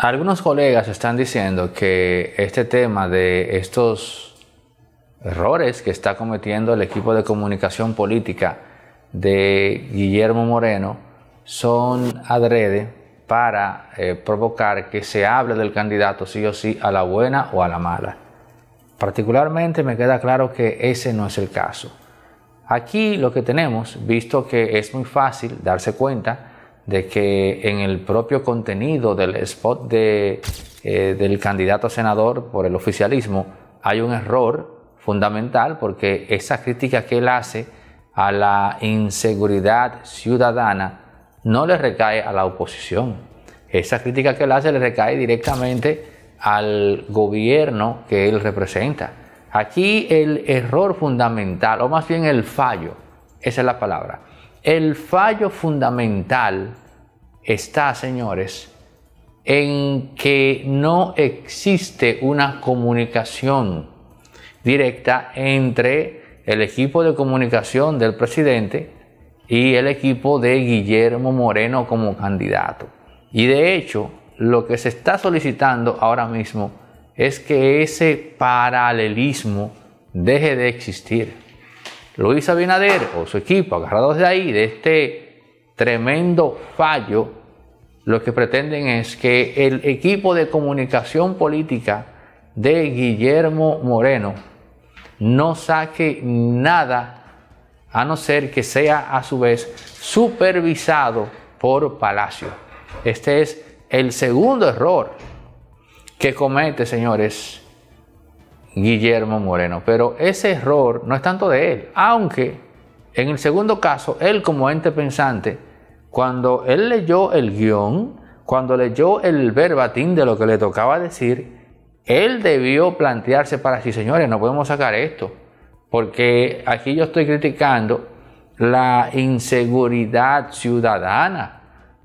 Algunos colegas están diciendo que este tema de estos errores que está cometiendo el equipo de comunicación política de Guillermo Moreno son adrede para eh, provocar que se hable del candidato sí o sí a la buena o a la mala. Particularmente me queda claro que ese no es el caso. Aquí lo que tenemos, visto que es muy fácil darse cuenta, de que en el propio contenido del spot de, eh, del candidato a senador por el oficialismo hay un error fundamental porque esa crítica que él hace a la inseguridad ciudadana no le recae a la oposición. Esa crítica que él hace le recae directamente al gobierno que él representa. Aquí el error fundamental, o más bien el fallo, esa es la palabra, el fallo fundamental está, señores, en que no existe una comunicación directa entre el equipo de comunicación del presidente y el equipo de Guillermo Moreno como candidato. Y de hecho, lo que se está solicitando ahora mismo es que ese paralelismo deje de existir. Luis Abinader o su equipo, agarrados de ahí, de este tremendo fallo, lo que pretenden es que el equipo de comunicación política de Guillermo Moreno no saque nada a no ser que sea a su vez supervisado por Palacio. Este es el segundo error que comete, señores, Guillermo Moreno. Pero ese error no es tanto de él, aunque en el segundo caso, él como ente pensante, cuando él leyó el guión, cuando leyó el verbatim de lo que le tocaba decir, él debió plantearse para sí, señores, no podemos sacar esto, porque aquí yo estoy criticando la inseguridad ciudadana.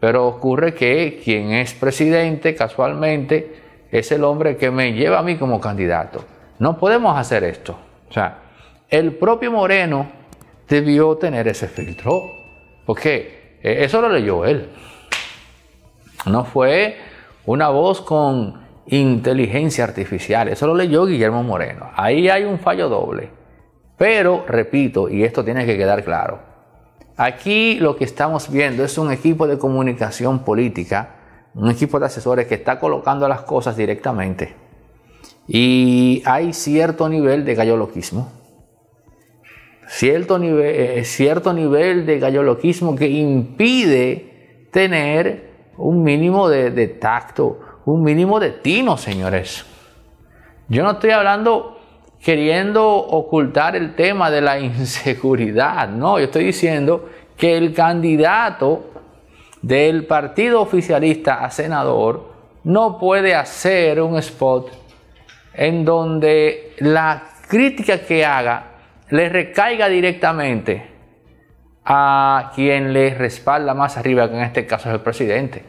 Pero ocurre que quien es presidente casualmente es el hombre que me lleva a mí como candidato. No podemos hacer esto. O sea, el propio Moreno debió tener ese filtro, porque eso lo leyó él. No fue una voz con inteligencia artificial, eso lo leyó Guillermo Moreno. Ahí hay un fallo doble. Pero, repito, y esto tiene que quedar claro, aquí lo que estamos viendo es un equipo de comunicación política, un equipo de asesores que está colocando las cosas directamente y hay cierto nivel de galloloquismo. Cierto nivel, eh, cierto nivel de galloloquismo que impide tener un mínimo de tacto, un mínimo de tino, señores. Yo no estoy hablando queriendo ocultar el tema de la inseguridad, no, yo estoy diciendo que el candidato del partido oficialista a senador no puede hacer un spot en donde la crítica que haga le recaiga directamente a quien le respalda más arriba, que en este caso es el presidente.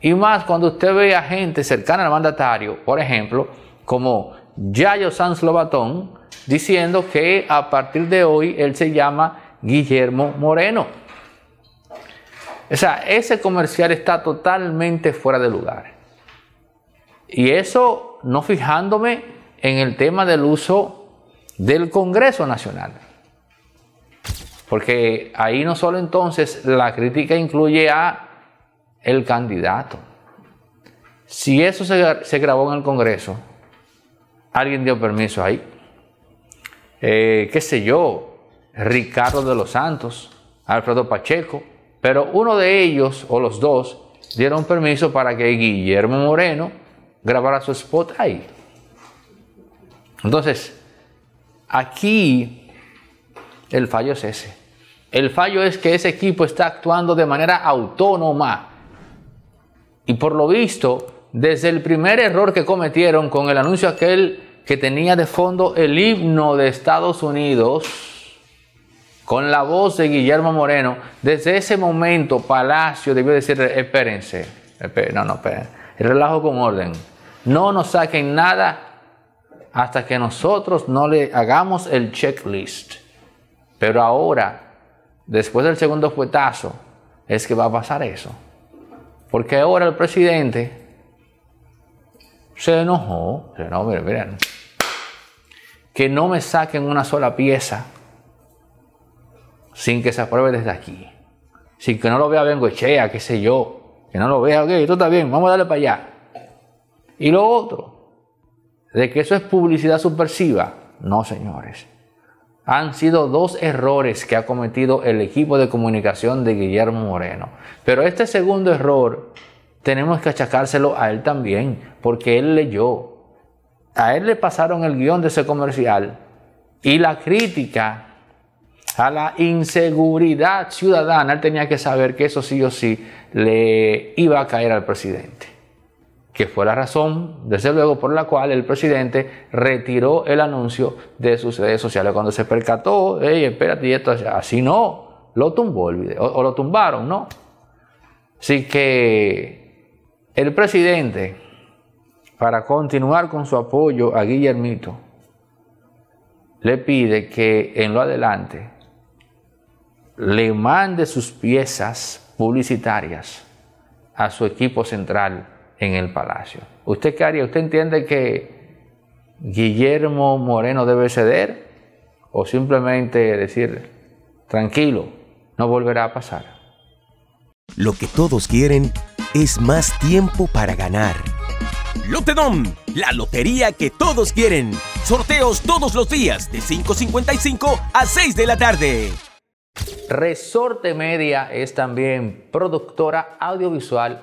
Y más cuando usted ve a gente cercana al mandatario, por ejemplo, como Yayo Sanz Lobatón, diciendo que a partir de hoy él se llama Guillermo Moreno. O sea, ese comercial está totalmente fuera de lugar. Y eso no fijándome en el tema del uso del Congreso Nacional. Porque ahí no solo entonces la crítica incluye a el candidato. Si eso se, grabó en el Congreso, alguien dio permiso ahí. Eh, qué sé yo, Ricardo de los Santos, Alfredo Pacheco, pero uno de ellos o los dos dieron permiso para que Guillermo Moreno a su spot ahí. Entonces, aquí el fallo es ese. El fallo es que ese equipo está actuando de manera autónoma. Y por lo visto, desde el primer error que cometieron con el anuncio aquel que tenía de fondo el himno de Estados Unidos, con la voz de Guillermo Moreno, desde ese momento Palacio debió decir, eh, espérense, no, no, espérense, relajo con orden. No nos saquen nada hasta que nosotros no le hagamos el checklist. Pero ahora, después del segundo fuetazo, es que va a pasar eso. Porque ahora el presidente se enojó. Que no me saquen una sola pieza sin que se apruebe desde aquí. Sin que no lo vea Bengochea, qué sé yo. Que no lo vea, ok, esto está bien, vamos a darle para allá. Y lo otro, de que eso es publicidad subversiva. No, señores. Han sido dos errores que ha cometido el equipo de comunicación de Guillermo Moreno. Pero este segundo error tenemos que achacárselo a él también, porque él leyó. A él le pasaron el guión de ese comercial y la crítica a la inseguridad ciudadana. Él tenía que saber que eso sí o sí le iba a caer al presidente que fue la razón, desde luego, por la cual el presidente retiró el anuncio de sus redes sociales. Cuando se percató, hey, espérate, y esto así no, lo tumbó el o, o lo tumbaron, ¿no? Así que el presidente, para continuar con su apoyo a Guillermito, le pide que en lo adelante le mande sus piezas publicitarias a su equipo central en el palacio. ¿Usted qué haría? ¿Usted entiende que Guillermo Moreno debe ceder? ¿O simplemente decir, tranquilo, no volverá a pasar? Lo que todos quieren es más tiempo para ganar. Lotedom, la lotería que todos quieren. Sorteos todos los días de 5.55 a 6 de la tarde. Resorte Media es también productora audiovisual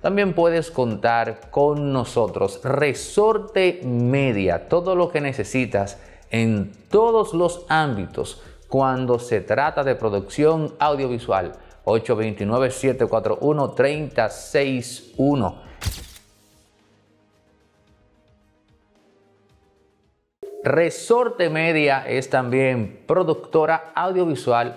también puedes contar con nosotros, Resorte Media, todo lo que necesitas en todos los ámbitos cuando se trata de producción audiovisual. 829-741-3061. Resorte Media es también productora audiovisual